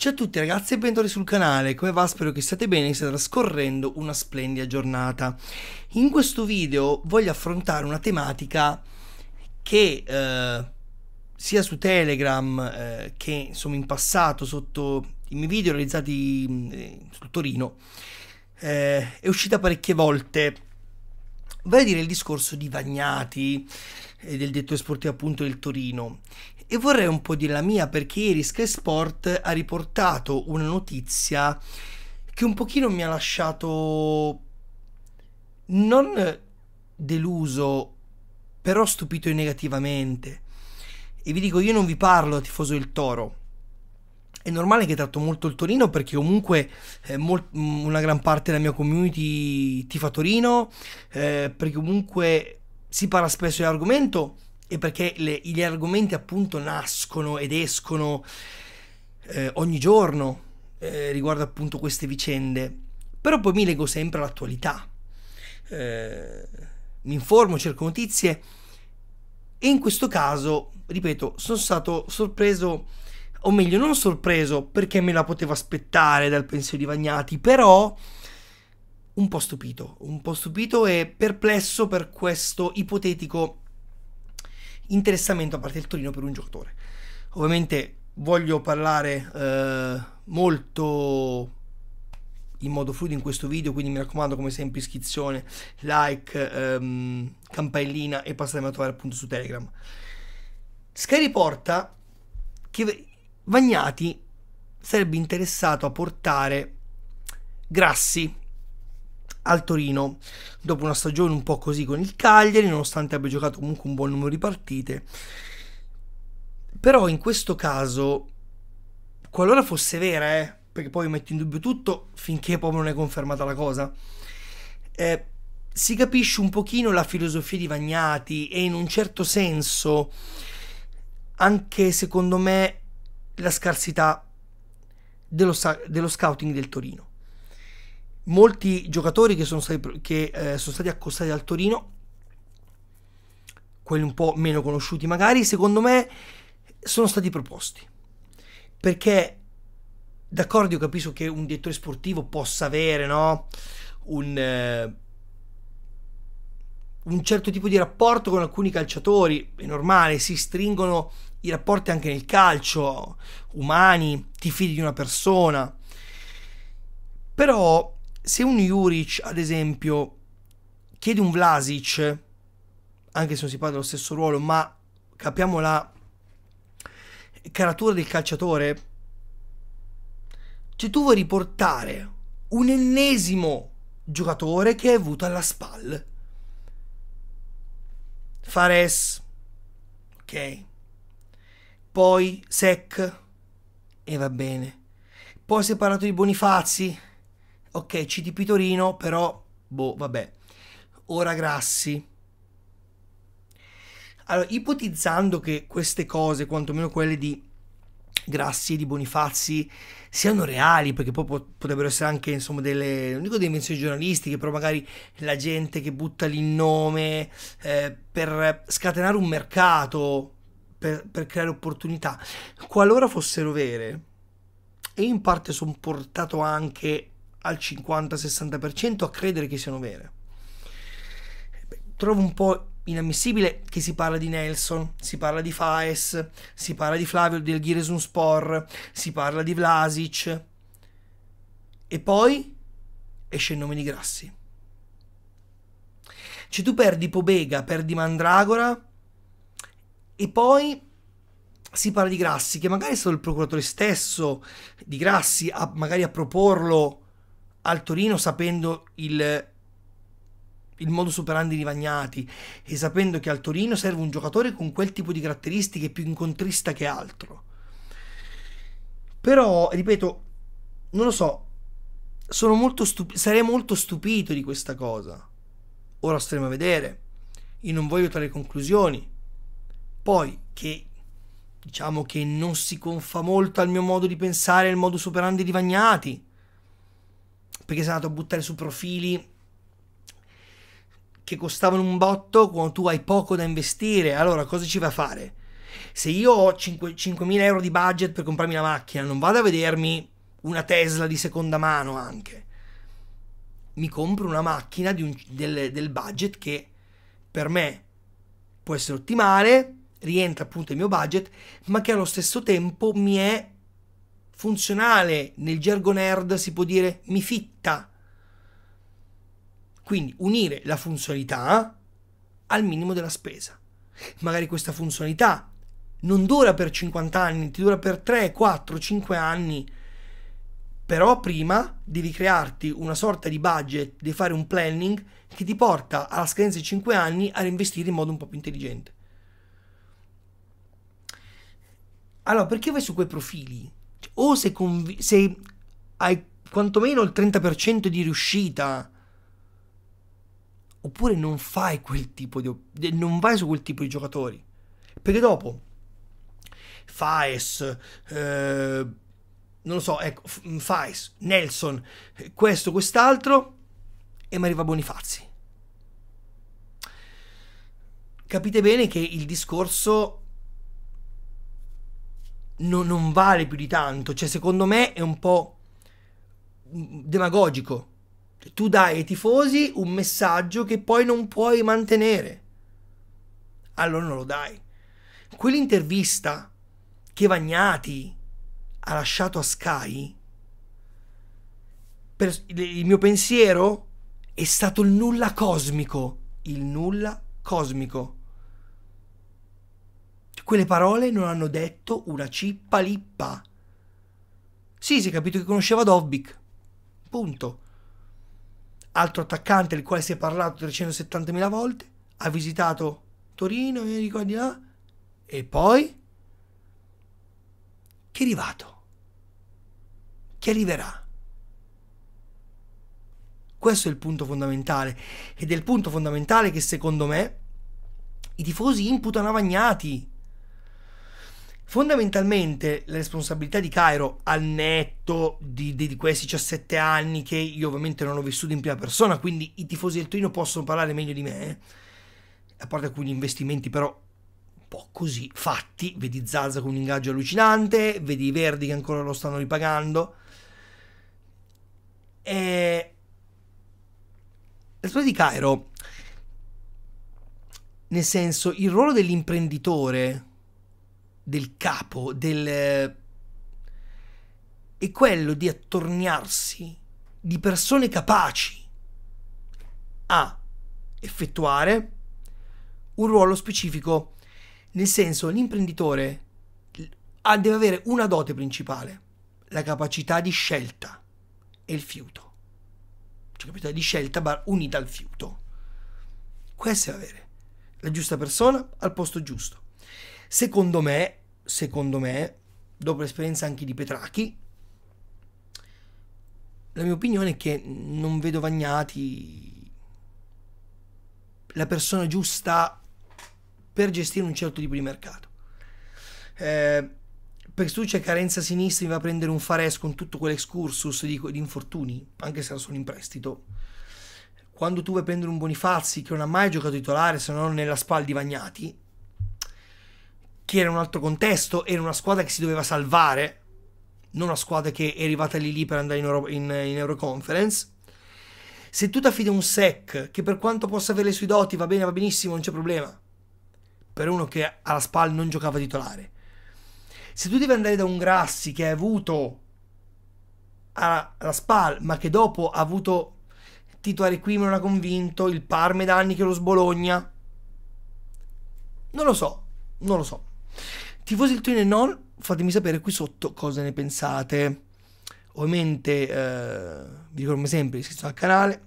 Ciao a tutti ragazzi e benvenuti sul canale, come va? Spero che state bene e state trascorrendo una splendida giornata. In questo video voglio affrontare una tematica che eh, sia su Telegram eh, che insomma in passato sotto i miei video realizzati eh, su Torino eh, è uscita parecchie volte. Vale a dire il discorso di Vagnati, eh, del direttore sportivo appunto del Torino e vorrei un po' dire la mia perché ieri Sky Sport ha riportato una notizia che un pochino mi ha lasciato non deluso, però stupito negativamente. E vi dico, io non vi parlo da tifoso del Toro. È normale che tratto molto il Torino perché comunque eh, molt- mm, una gran parte della mia community tifa Torino, eh, perché comunque si parla spesso di argomento, e perché le, gli argomenti appunto nascono ed escono eh, ogni giorno eh, riguardo appunto queste vicende, però poi mi leggo sempre all'attualità, eh, mi informo, cerco notizie e in questo caso, ripeto, sono stato sorpreso, o meglio non sorpreso perché me la potevo aspettare dal pensiero di Vagnati, però un po' stupito, un po' stupito e perplesso per questo ipotetico interessamento a parte del Torino per un giocatore. Ovviamente voglio parlare eh, molto in modo fluido in questo video, quindi mi raccomando come sempre iscrizione, like, ehm, campanellina e passatemi a trovare appunto su Telegram. Sky riporta che Vagnati sarebbe interessato a portare Grassi al Torino dopo una stagione un po' così con il Cagliari, nonostante abbia giocato comunque un buon numero di partite. Però in questo caso, qualora fosse vera, eh, perché poi metto in dubbio tutto finché poi non è confermata la cosa, eh, si capisce un pochino la filosofia di Vagnati e in un certo senso anche secondo me la scarsità dello, dello scouting del Torino molti giocatori che sono stati, che, eh, sono stati accostati al Torino, quelli un po' meno conosciuti magari, secondo me sono stati proposti. Perché, d'accordo, io capisco che un direttore sportivo possa avere, no? Un, eh, un certo tipo di rapporto con alcuni calciatori, è normale, si stringono i rapporti anche nel calcio, umani, ti fidi di una persona. Però se un Juric, ad esempio, chiede un Vlasic, anche se non si parla dello stesso ruolo, ma capiamo la caratura del calciatore, cioè tu vuoi riportare un ennesimo giocatore che hai avuto alla SPAL. Fares, ok. Poi Sec, e va bene. Poi si è parlato di Bonifazi ok, CDP Torino, però, boh, vabbè. Ora grassi. Allora, ipotizzando che queste cose, quantomeno quelle di Grassi e di Bonifazzi, siano reali, perché poi pot- potrebbero essere anche, insomma, delle, non dico dimensioni giornalistiche, però magari la gente che butta lì il nome eh, per scatenare un mercato, per, per creare opportunità, qualora fossero vere, e in parte sono portato anche al 50-60% a credere che siano vere. Trovo un po' inammissibile che si parla di Nelson, si parla di Faes, si parla di Flavio del Giresun si parla di Vlasic e poi esce il nome di Grassi. Cioè tu perdi Pobega, perdi Mandragora e poi si parla di Grassi, che magari è stato il procuratore stesso di Grassi a, magari a proporlo al Torino sapendo il, il modus operandi di Vagnati e sapendo che al Torino serve un giocatore con quel tipo di caratteristiche più incontrista che altro. Però, ripeto, non lo so, sono molto stup- sarei molto stupito di questa cosa. Ora staremo a vedere. Io non voglio trarre conclusioni. Poi che diciamo che non si confà molto al mio modo di pensare al modus operandi di Vagnati perché sei andato a buttare su profili che costavano un botto quando tu hai poco da investire. Allora, cosa ci va a fare? Se io ho 5, 5.000 euro di budget per comprarmi la macchina, non vado a vedermi una Tesla di seconda mano anche. Mi compro una macchina un, del, del budget che per me può essere ottimale, rientra appunto nel mio budget, ma che allo stesso tempo mi è funzionale, nel gergo nerd si può dire mi fitta. Quindi unire la funzionalità al minimo della spesa. Magari questa funzionalità non dura per 50 anni, ti dura per 3, 4, 5 anni. Però prima devi crearti una sorta di budget, devi fare un planning che ti porta alla scadenza di 5 anni a reinvestire in modo un po' più intelligente. Allora, perché vai su quei profili? o se, conv- se hai quantomeno il 30% di riuscita, oppure non fai quel tipo di... non vai su quel tipo di giocatori. Perché dopo, Faes, eh, non lo so, ecco, mm, Faes, Nelson, questo, quest'altro, e mi arriva Bonifazzi. Capite bene che il discorso no, non vale più di tanto. Cioè, secondo me è un po' demagogico. Cioè, tu dai ai tifosi un messaggio che poi non puoi mantenere. Allora non lo dai. Quell'intervista che Vagnati ha lasciato a Sky, per, il mio pensiero è stato il nulla cosmico. Il nulla cosmico. Quelle parole non hanno detto una cippa lippa. Sì, si è capito che conosceva Dobbik. Punto. Altro attaccante del quale si è parlato 370.000 volte, ha visitato Torino, mi ricordi là, e poi? Che è arrivato? Che arriverà? Questo è il punto fondamentale ed è il punto fondamentale che secondo me i tifosi imputano a Vagnati Fondamentalmente la responsabilità di Cairo, al netto di, di, di, questi 17 anni che io ovviamente non ho vissuto in prima persona, quindi i tifosi del Torino possono parlare meglio di me, eh. a parte alcuni investimenti però un po' così fatti, vedi Zaza con un ingaggio allucinante, vedi i Verdi che ancora lo stanno ripagando. E... La storia di Cairo, nel senso, il ruolo dell'imprenditore del capo, del... Eh, è quello di attorniarsi di persone capaci a effettuare un ruolo specifico. Nel senso, l'imprenditore deve avere una dote principale, la capacità di scelta e il fiuto. Cioè capacità di scelta unita al fiuto. Questo è avere la giusta persona al posto giusto Secondo me, secondo me, dopo l'esperienza anche di Petrachi, la mia opinione è che non vedo Vagnati la persona giusta per gestire un certo tipo di mercato. Eh, perché se tu c'è carenza sinistra mi va a prendere un Fares con tutto quell'excursus di, di infortuni, anche se non sono in prestito. Quando tu vai a prendere un Bonifazzi che non ha mai giocato titolare se non nella spalla di Vagnati, che era un altro contesto, era una squadra che si doveva salvare, non una squadra che è arrivata lì lì per andare in, Euro, in, in Euroconference. Se tu ti affidi un sec, che per quanto possa avere le sue doti, va bene, va benissimo, non c'è problema, per uno che alla SPAL non giocava titolare. Se tu devi andare da un Grassi che hai avuto alla SPAL, ma che dopo ha avuto titolare qui, ma non ha convinto, il Parme da anni che lo sbologna, non lo so, non lo so. Tifosi il Torino e non, fatemi sapere qui sotto cosa ne pensate. Ovviamente, eh, vi ricordo come sempre, iscrivetevi al canale,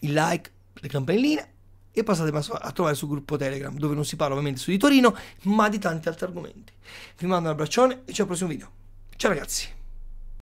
il like, le campanelline e passate a trovare sul gruppo Telegram, dove non si parla ovviamente su di Torino, ma di tanti altri argomenti. Vi mando un abbraccione e ci vediamo al prossimo video. Ciao ragazzi!